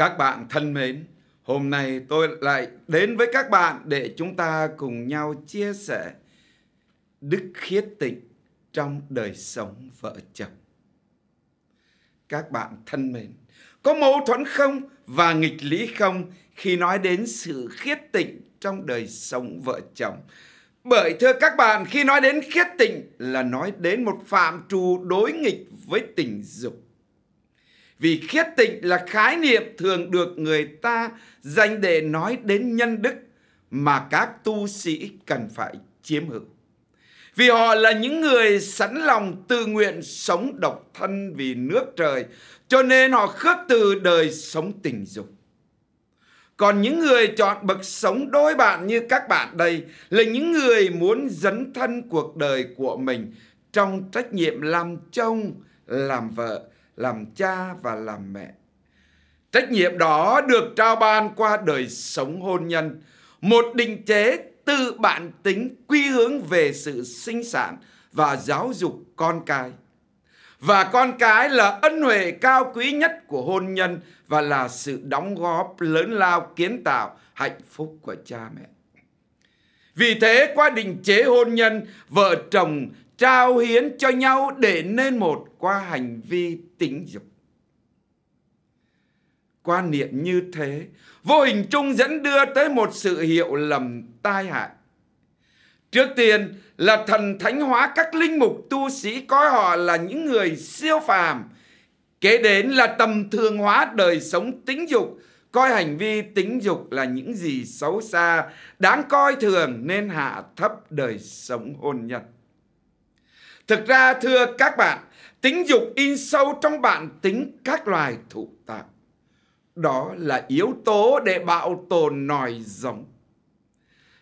Các bạn thân mến, hôm nay tôi lại đến với các bạn để chúng ta cùng nhau chia sẻ đức khiết tịnh trong đời sống vợ chồng. Các bạn thân mến, có mâu thuẫn không và nghịch lý không khi nói đến sự khiết tịnh trong đời sống vợ chồng? Bởi thưa các bạn, khi nói đến khiết tịnh là nói đến một phạm trù đối nghịch với tình dục vì khiết tịnh là khái niệm thường được người ta dành để nói đến nhân đức mà các tu sĩ cần phải chiếm hữu. Vì họ là những người sẵn lòng tự nguyện sống độc thân vì nước trời, cho nên họ khước từ đời sống tình dục. Còn những người chọn bậc sống đôi bạn như các bạn đây là những người muốn dấn thân cuộc đời của mình trong trách nhiệm làm chồng, làm vợ, làm cha và làm mẹ. Trách nhiệm đó được trao ban qua đời sống hôn nhân, một định chế tự bản tính quy hướng về sự sinh sản và giáo dục con cái. Và con cái là ân huệ cao quý nhất của hôn nhân và là sự đóng góp lớn lao kiến tạo hạnh phúc của cha mẹ. Vì thế qua định chế hôn nhân, vợ chồng trao hiến cho nhau để nên một qua hành vi tính dục. Quan niệm như thế, vô hình chung dẫn đưa tới một sự hiệu lầm tai hại. Trước tiên là thần thánh hóa các linh mục tu sĩ coi họ là những người siêu phàm. Kế đến là tầm thường hóa đời sống tính dục, coi hành vi tính dục là những gì xấu xa, đáng coi thường nên hạ thấp đời sống hôn nhân. Thực ra thưa các bạn, tính dục in sâu trong bản tính các loài thụ tạo. Đó là yếu tố để bảo tồn nòi giống.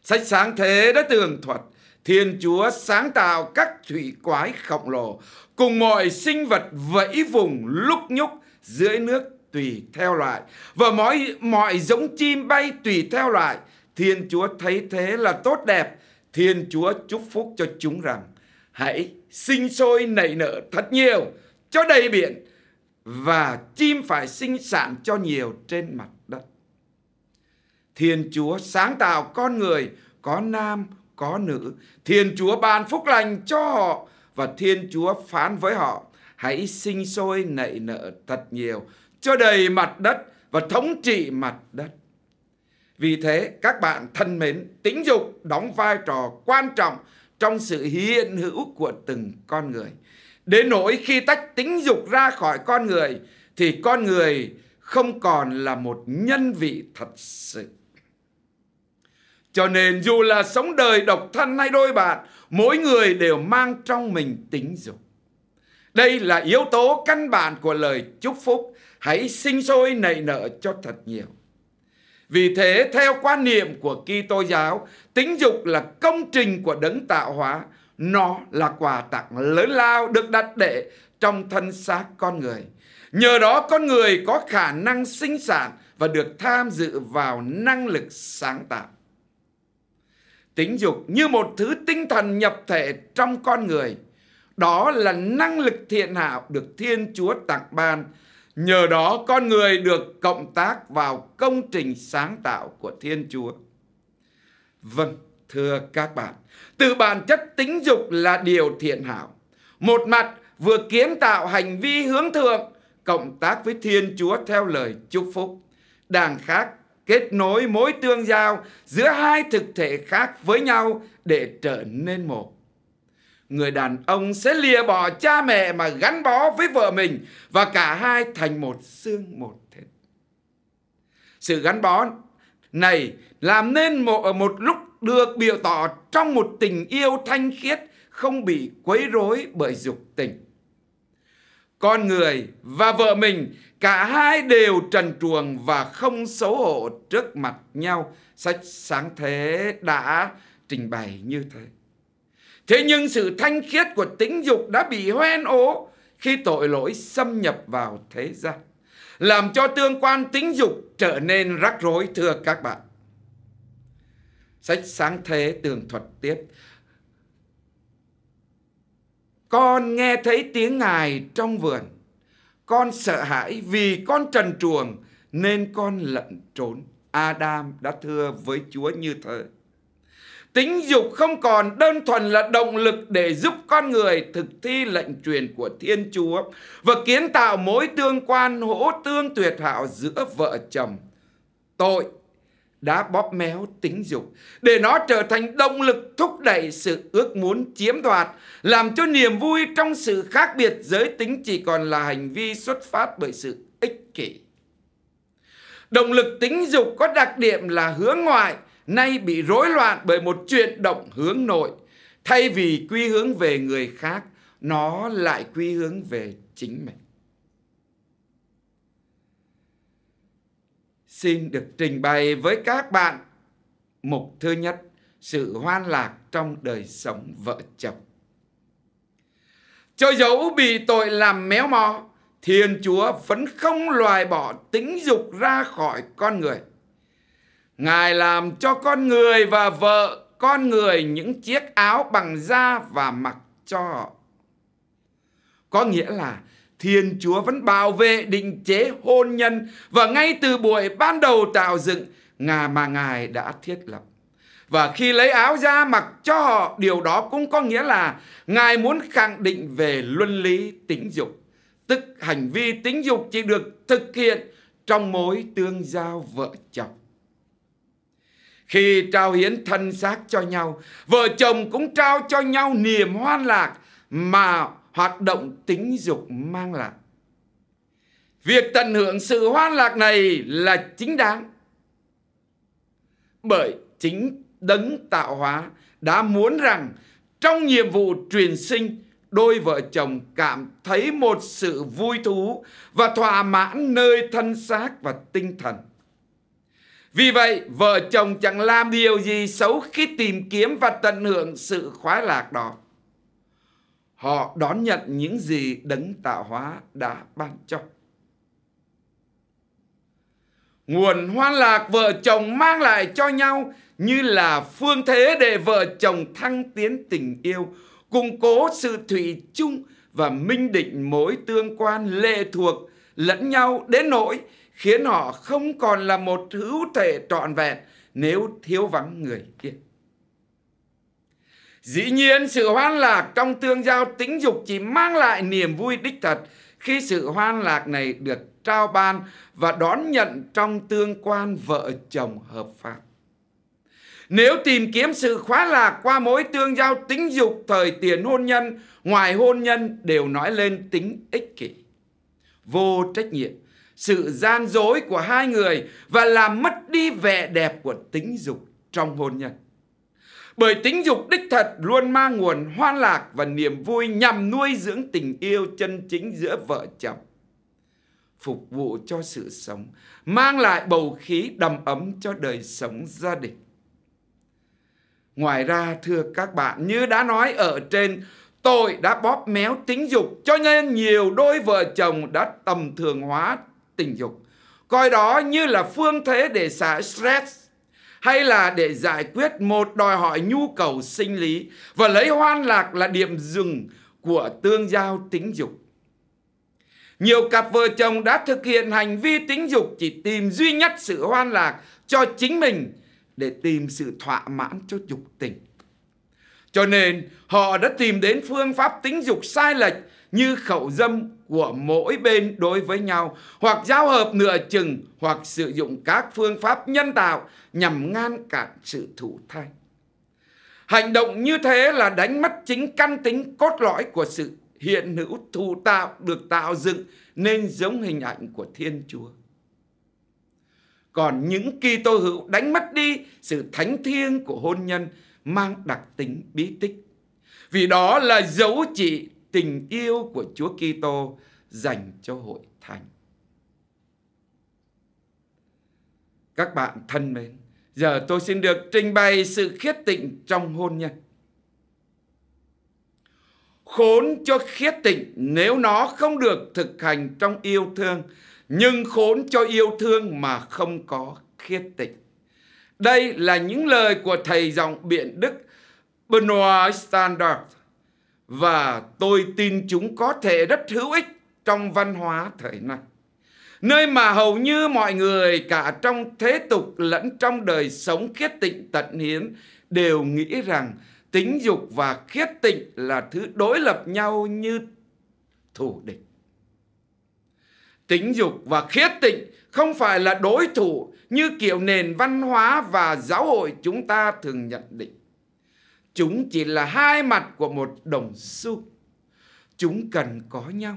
Sách sáng thế đã tường thuật Thiên Chúa sáng tạo các thủy quái khổng lồ cùng mọi sinh vật vẫy vùng lúc nhúc dưới nước tùy theo loại và mọi mọi giống chim bay tùy theo loại. Thiên Chúa thấy thế là tốt đẹp. Thiên Chúa chúc phúc cho chúng rằng hãy sinh sôi nảy nở thật nhiều cho đầy biển và chim phải sinh sản cho nhiều trên mặt đất. Thiên Chúa sáng tạo con người có nam có nữ. Thiên Chúa ban phúc lành cho họ và Thiên Chúa phán với họ hãy sinh sôi nảy nở thật nhiều cho đầy mặt đất và thống trị mặt đất. Vì thế các bạn thân mến, tính dục đóng vai trò quan trọng trong sự hiện hữu của từng con người. Đến nỗi khi tách tính dục ra khỏi con người thì con người không còn là một nhân vị thật sự. Cho nên dù là sống đời độc thân hay đôi bạn, mỗi người đều mang trong mình tính dục. Đây là yếu tố căn bản của lời chúc phúc. Hãy sinh sôi nảy nở cho thật nhiều. Vì thế theo quan niệm của Kitô giáo, tính dục là công trình của đấng tạo hóa, nó là quà tặng lớn lao được đặt để trong thân xác con người. Nhờ đó con người có khả năng sinh sản và được tham dự vào năng lực sáng tạo. Tính dục như một thứ tinh thần nhập thể trong con người. Đó là năng lực thiện hảo được Thiên Chúa tặng ban Nhờ đó con người được cộng tác vào công trình sáng tạo của Thiên Chúa. Vâng, thưa các bạn, từ bản chất tính dục là điều thiện hảo. Một mặt vừa kiến tạo hành vi hướng thượng, cộng tác với Thiên Chúa theo lời chúc phúc. Đàng khác kết nối mối tương giao giữa hai thực thể khác với nhau để trở nên một người đàn ông sẽ lìa bỏ cha mẹ mà gắn bó với vợ mình và cả hai thành một xương một thịt. Sự gắn bó này làm nên một, một lúc được biểu tỏ trong một tình yêu thanh khiết không bị quấy rối bởi dục tình. Con người và vợ mình cả hai đều trần truồng và không xấu hổ trước mặt nhau. Sách sáng thế đã trình bày như thế. Thế nhưng sự thanh khiết của tính dục đã bị hoen ố khi tội lỗi xâm nhập vào thế gian, làm cho tương quan tính dục trở nên rắc rối thưa các bạn. Sách sáng thế tường thuật tiếp. Con nghe thấy tiếng ngài trong vườn. Con sợ hãi vì con trần truồng nên con lận trốn. Adam đã thưa với Chúa như thế tính dục không còn đơn thuần là động lực để giúp con người thực thi lệnh truyền của Thiên Chúa và kiến tạo mối tương quan hỗ tương tuyệt hảo giữa vợ chồng. Tội đã bóp méo tính dục để nó trở thành động lực thúc đẩy sự ước muốn chiếm đoạt làm cho niềm vui trong sự khác biệt giới tính chỉ còn là hành vi xuất phát bởi sự ích kỷ động lực tính dục có đặc điểm là hướng ngoại nay bị rối loạn bởi một chuyển động hướng nội thay vì quy hướng về người khác nó lại quy hướng về chính mình xin được trình bày với các bạn mục thứ nhất sự hoan lạc trong đời sống vợ chồng cho dẫu bị tội làm méo mó thiên chúa vẫn không loại bỏ tính dục ra khỏi con người Ngài làm cho con người và vợ con người những chiếc áo bằng da và mặc cho họ. Có nghĩa là Thiên Chúa vẫn bảo vệ định chế hôn nhân và ngay từ buổi ban đầu tạo dựng ngà mà Ngài đã thiết lập. Và khi lấy áo ra mặc cho họ, điều đó cũng có nghĩa là Ngài muốn khẳng định về luân lý tính dục. Tức hành vi tính dục chỉ được thực hiện trong mối tương giao vợ chồng. Khi trao hiến thân xác cho nhau, vợ chồng cũng trao cho nhau niềm hoan lạc mà hoạt động tính dục mang lại. Việc tận hưởng sự hoan lạc này là chính đáng. Bởi chính đấng tạo hóa đã muốn rằng trong nhiệm vụ truyền sinh, đôi vợ chồng cảm thấy một sự vui thú và thỏa mãn nơi thân xác và tinh thần. Vì vậy, vợ chồng chẳng làm điều gì xấu khi tìm kiếm và tận hưởng sự khoái lạc đó. Họ đón nhận những gì đấng tạo hóa đã ban cho. Nguồn hoan lạc vợ chồng mang lại cho nhau như là phương thế để vợ chồng thăng tiến tình yêu, củng cố sự thủy chung và minh định mối tương quan lệ thuộc lẫn nhau đến nỗi khiến họ không còn là một hữu thể trọn vẹn nếu thiếu vắng người kia. Dĩ nhiên sự hoan lạc trong tương giao tính dục chỉ mang lại niềm vui đích thật khi sự hoan lạc này được trao ban và đón nhận trong tương quan vợ chồng hợp pháp. Nếu tìm kiếm sự khóa lạc qua mối tương giao tính dục thời tiền hôn nhân, ngoài hôn nhân đều nói lên tính ích kỷ, vô trách nhiệm sự gian dối của hai người và làm mất đi vẻ đẹp của tính dục trong hôn nhân. Bởi tính dục đích thật luôn mang nguồn hoan lạc và niềm vui nhằm nuôi dưỡng tình yêu chân chính giữa vợ chồng. Phục vụ cho sự sống, mang lại bầu khí đầm ấm cho đời sống gia đình. Ngoài ra thưa các bạn, như đã nói ở trên, tội đã bóp méo tính dục cho nên nhiều đôi vợ chồng đã tầm thường hóa tình dục coi đó như là phương thế để xả stress hay là để giải quyết một đòi hỏi nhu cầu sinh lý và lấy hoan lạc là điểm dừng của tương giao tính dục. Nhiều cặp vợ chồng đã thực hiện hành vi tính dục chỉ tìm duy nhất sự hoan lạc cho chính mình để tìm sự thỏa mãn cho dục tình. Cho nên họ đã tìm đến phương pháp tính dục sai lệch như khẩu dâm của mỗi bên đối với nhau hoặc giao hợp nửa chừng hoặc sử dụng các phương pháp nhân tạo nhằm ngăn cản sự thụ thai. Hành động như thế là đánh mất chính căn tính cốt lõi của sự hiện hữu thụ tạo được tạo dựng nên giống hình ảnh của Thiên Chúa. Còn những kỳ tô hữu đánh mất đi sự thánh thiêng của hôn nhân mang đặc tính bí tích. Vì đó là dấu chỉ tình yêu của Chúa Kitô dành cho hội thánh. Các bạn thân mến, giờ tôi xin được trình bày sự khiết tịnh trong hôn nhân. Khốn cho khiết tịnh nếu nó không được thực hành trong yêu thương, nhưng khốn cho yêu thương mà không có khiết tịnh. Đây là những lời của thầy dòng biện Đức Benoit Standard và tôi tin chúng có thể rất hữu ích trong văn hóa thời nay. Nơi mà hầu như mọi người cả trong thế tục lẫn trong đời sống khiết tịnh tận hiến đều nghĩ rằng tính dục và khiết tịnh là thứ đối lập nhau như thủ địch. Tính dục và khiết tịnh không phải là đối thủ như kiểu nền văn hóa và giáo hội chúng ta thường nhận định. Chúng chỉ là hai mặt của một đồng xu. Chúng cần có nhau.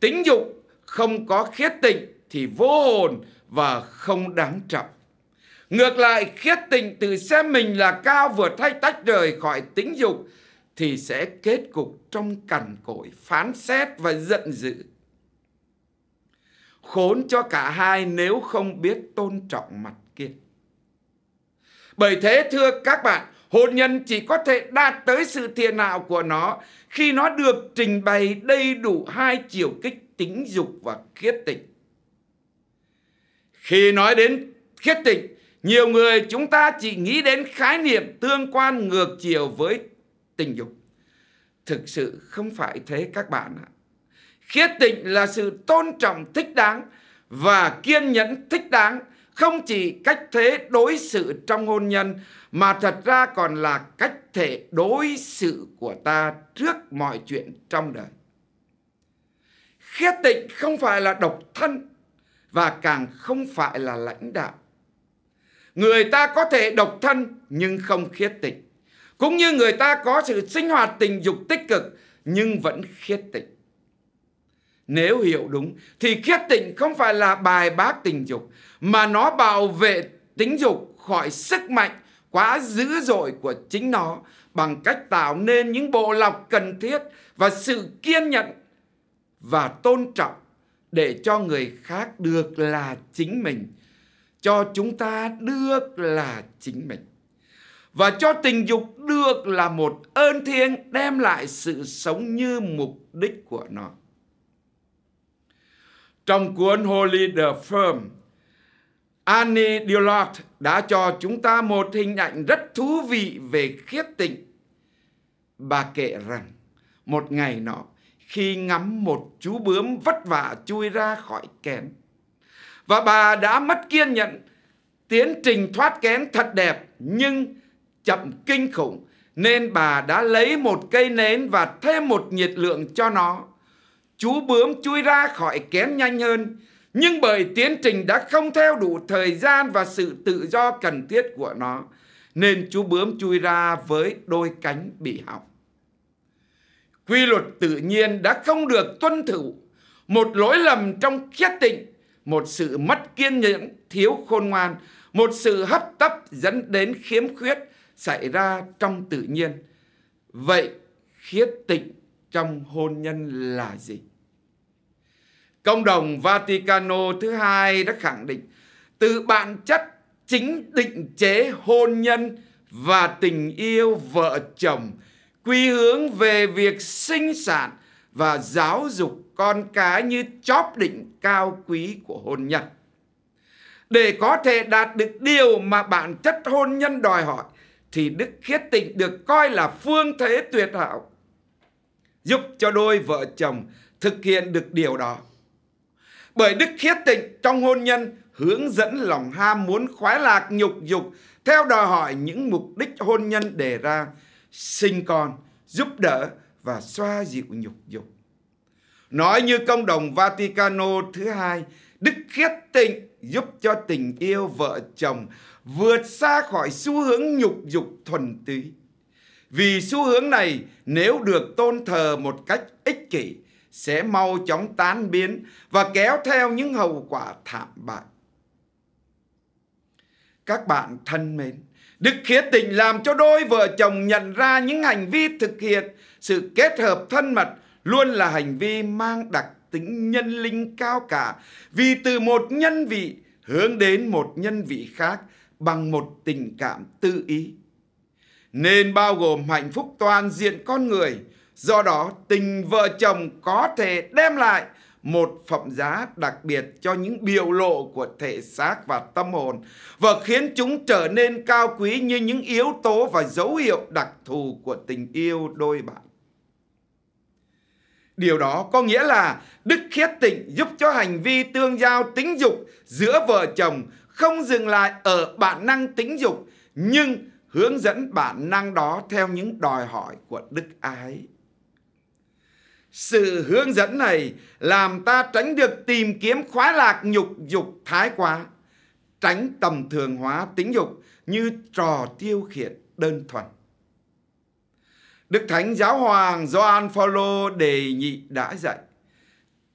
Tính dục không có khiết tịnh thì vô hồn và không đáng trọng. Ngược lại, khiết tịnh từ xem mình là cao vượt hay tách rời khỏi tính dục thì sẽ kết cục trong cằn cỗi, phán xét và giận dữ. Khốn cho cả hai nếu không biết tôn trọng mặt kia. Bởi thế thưa các bạn, hôn nhân chỉ có thể đạt tới sự thiền hảo của nó khi nó được trình bày đầy đủ hai chiều kích tính dục và khiết tịnh. Khi nói đến khiết tịnh, nhiều người chúng ta chỉ nghĩ đến khái niệm tương quan ngược chiều với tình dục. Thực sự không phải thế các bạn ạ. Khiết tịnh là sự tôn trọng thích đáng và kiên nhẫn thích đáng không chỉ cách thế đối xử trong hôn nhân mà thật ra còn là cách thể đối xử của ta trước mọi chuyện trong đời. Khiết tịnh không phải là độc thân và càng không phải là lãnh đạo. Người ta có thể độc thân nhưng không khiết tịnh. Cũng như người ta có sự sinh hoạt tình dục tích cực nhưng vẫn khiết tịnh. Nếu hiểu đúng thì khiết tịnh không phải là bài bác tình dục mà nó bảo vệ tính dục khỏi sức mạnh quá dữ dội của chính nó bằng cách tạo nên những bộ lọc cần thiết và sự kiên nhẫn và tôn trọng để cho người khác được là chính mình cho chúng ta được là chính mình và cho tình dục được là một ơn thiêng đem lại sự sống như mục đích của nó trong cuốn Holy the Firm Annie Dillard đã cho chúng ta một hình ảnh rất thú vị về khiết tịnh. Bà kể rằng một ngày nọ khi ngắm một chú bướm vất vả chui ra khỏi kén và bà đã mất kiên nhẫn tiến trình thoát kén thật đẹp nhưng chậm kinh khủng nên bà đã lấy một cây nến và thêm một nhiệt lượng cho nó chú bướm chui ra khỏi kén nhanh hơn nhưng bởi tiến trình đã không theo đủ thời gian và sự tự do cần thiết của nó nên chú bướm chui ra với đôi cánh bị hỏng. Quy luật tự nhiên đã không được tuân thủ, một lỗi lầm trong khiết tịnh, một sự mất kiên nhẫn, thiếu khôn ngoan, một sự hấp tấp dẫn đến khiếm khuyết xảy ra trong tự nhiên. Vậy khiết tịnh trong hôn nhân là gì? Công đồng Vaticano thứ hai đã khẳng định từ bản chất chính định chế hôn nhân và tình yêu vợ chồng quy hướng về việc sinh sản và giáo dục con cái như chóp đỉnh cao quý của hôn nhân. Để có thể đạt được điều mà bản chất hôn nhân đòi hỏi thì đức khiết tịnh được coi là phương thế tuyệt hảo giúp cho đôi vợ chồng thực hiện được điều đó bởi đức khiết tịnh trong hôn nhân hướng dẫn lòng ham muốn khoái lạc nhục dục theo đòi hỏi những mục đích hôn nhân đề ra sinh con giúp đỡ và xoa dịu nhục dục nói như công đồng Vaticano thứ hai đức khiết tịnh giúp cho tình yêu vợ chồng vượt xa khỏi xu hướng nhục dục thuần túy vì xu hướng này nếu được tôn thờ một cách ích kỷ sẽ mau chóng tan biến và kéo theo những hậu quả thảm bại. Các bạn thân mến, Đức khía tình làm cho đôi vợ chồng nhận ra những hành vi thực hiện sự kết hợp thân mật luôn là hành vi mang đặc tính nhân linh cao cả vì từ một nhân vị hướng đến một nhân vị khác bằng một tình cảm tự ý. Nên bao gồm hạnh phúc toàn diện con người – Do đó, tình vợ chồng có thể đem lại một phẩm giá đặc biệt cho những biểu lộ của thể xác và tâm hồn và khiến chúng trở nên cao quý như những yếu tố và dấu hiệu đặc thù của tình yêu đôi bạn. Điều đó có nghĩa là đức khiết tịnh giúp cho hành vi tương giao tính dục giữa vợ chồng không dừng lại ở bản năng tính dục nhưng hướng dẫn bản năng đó theo những đòi hỏi của đức ái sự hướng dẫn này làm ta tránh được tìm kiếm khoái lạc nhục dục thái quá, tránh tầm thường hóa tính dục như trò tiêu khiển đơn thuần. Đức Thánh Giáo Hoàng Gioan Phaolô đề nhị đã dạy,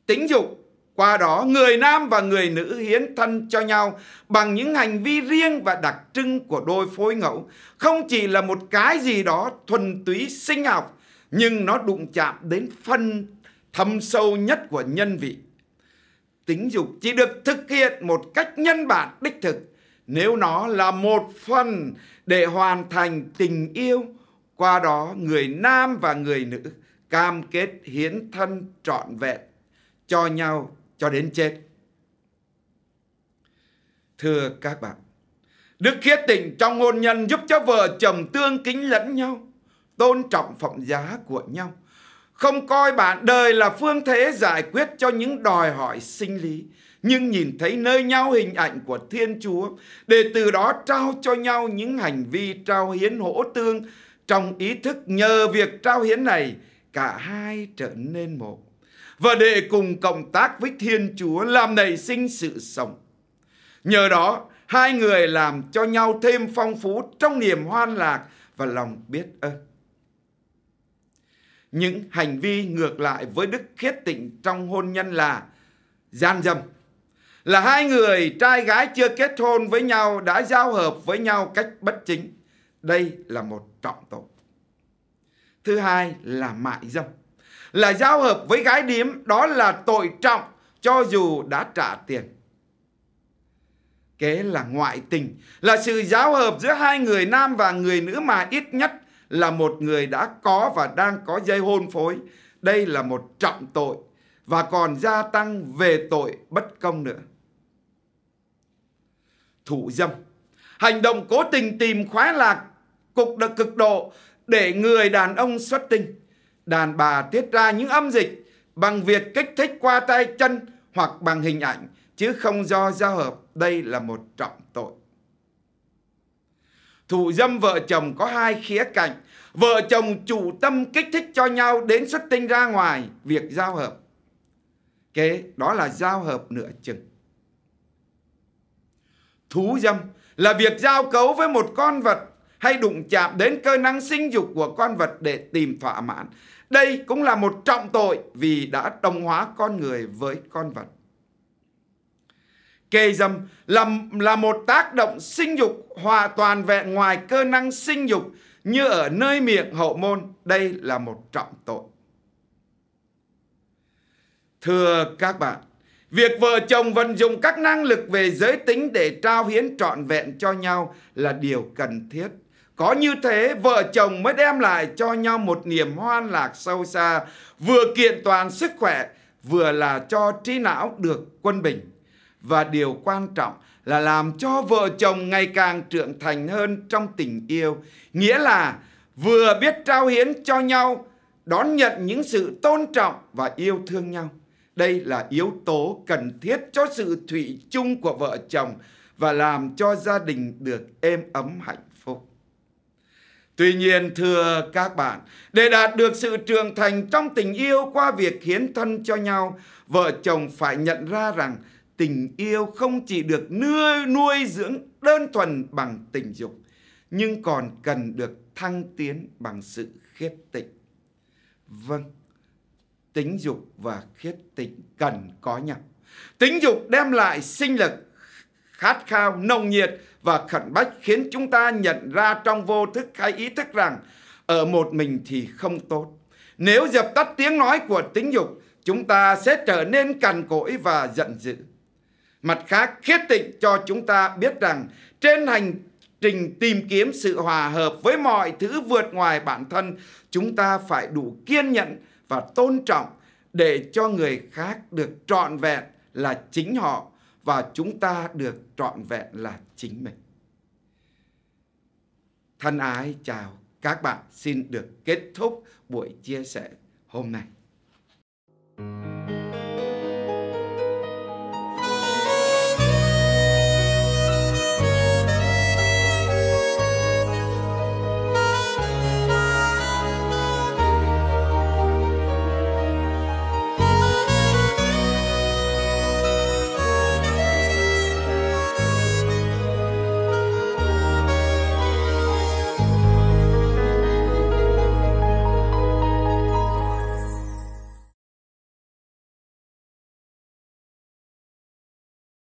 tính dục qua đó người nam và người nữ hiến thân cho nhau bằng những hành vi riêng và đặc trưng của đôi phối ngẫu, không chỉ là một cái gì đó thuần túy sinh học nhưng nó đụng chạm đến phân thâm sâu nhất của nhân vị. Tính dục chỉ được thực hiện một cách nhân bản đích thực nếu nó là một phần để hoàn thành tình yêu qua đó người nam và người nữ cam kết hiến thân trọn vẹn cho nhau cho đến chết. Thưa các bạn, đức khiết tình trong hôn nhân giúp cho vợ chồng tương kính lẫn nhau tôn trọng phẩm giá của nhau không coi bạn đời là phương thế giải quyết cho những đòi hỏi sinh lý nhưng nhìn thấy nơi nhau hình ảnh của Thiên Chúa để từ đó trao cho nhau những hành vi trao hiến hỗ tương trong ý thức nhờ việc trao hiến này cả hai trở nên một và để cùng cộng tác với Thiên Chúa làm nảy sinh sự sống. Nhờ đó, hai người làm cho nhau thêm phong phú trong niềm hoan lạc và lòng biết ơn những hành vi ngược lại với đức khiết tịnh trong hôn nhân là gian dâm là hai người trai gái chưa kết hôn với nhau đã giao hợp với nhau cách bất chính đây là một trọng tội thứ hai là mại dâm là giao hợp với gái điếm đó là tội trọng cho dù đã trả tiền kế là ngoại tình là sự giao hợp giữa hai người nam và người nữ mà ít nhất là một người đã có và đang có dây hôn phối. Đây là một trọng tội và còn gia tăng về tội bất công nữa. Thủ dâm Hành động cố tình tìm khoái lạc cục được cực độ để người đàn ông xuất tinh. Đàn bà tiết ra những âm dịch bằng việc kích thích qua tay chân hoặc bằng hình ảnh chứ không do giao hợp. Đây là một trọng tội thủ dâm vợ chồng có hai khía cạnh. Vợ chồng chủ tâm kích thích cho nhau đến xuất tinh ra ngoài việc giao hợp. Kế đó là giao hợp nửa chừng. Thú dâm là việc giao cấu với một con vật hay đụng chạm đến cơ năng sinh dục của con vật để tìm thỏa mãn. Đây cũng là một trọng tội vì đã đồng hóa con người với con vật kê dâm là, là một tác động sinh dục hòa toàn vẹn ngoài cơ năng sinh dục như ở nơi miệng hậu môn. Đây là một trọng tội. Thưa các bạn, việc vợ chồng vận dụng các năng lực về giới tính để trao hiến trọn vẹn cho nhau là điều cần thiết. Có như thế vợ chồng mới đem lại cho nhau một niềm hoan lạc sâu xa, vừa kiện toàn sức khỏe, vừa là cho trí não được quân bình và điều quan trọng là làm cho vợ chồng ngày càng trưởng thành hơn trong tình yêu nghĩa là vừa biết trao hiến cho nhau đón nhận những sự tôn trọng và yêu thương nhau đây là yếu tố cần thiết cho sự thủy chung của vợ chồng và làm cho gia đình được êm ấm hạnh phúc tuy nhiên thưa các bạn để đạt được sự trưởng thành trong tình yêu qua việc hiến thân cho nhau vợ chồng phải nhận ra rằng tình yêu không chỉ được nuôi, nuôi dưỡng đơn thuần bằng tình dục, nhưng còn cần được thăng tiến bằng sự khiết tịnh. Vâng, tính dục và khiết tịnh cần có nhau. Tính dục đem lại sinh lực, khát khao, nồng nhiệt và khẩn bách khiến chúng ta nhận ra trong vô thức hay ý thức rằng ở một mình thì không tốt. Nếu dập tắt tiếng nói của tính dục, chúng ta sẽ trở nên cằn cỗi và giận dữ. Mặt khác, khiết tịnh cho chúng ta biết rằng trên hành trình tìm kiếm sự hòa hợp với mọi thứ vượt ngoài bản thân, chúng ta phải đủ kiên nhẫn và tôn trọng để cho người khác được trọn vẹn là chính họ và chúng ta được trọn vẹn là chính mình. Thân ái chào các bạn, xin được kết thúc buổi chia sẻ hôm nay.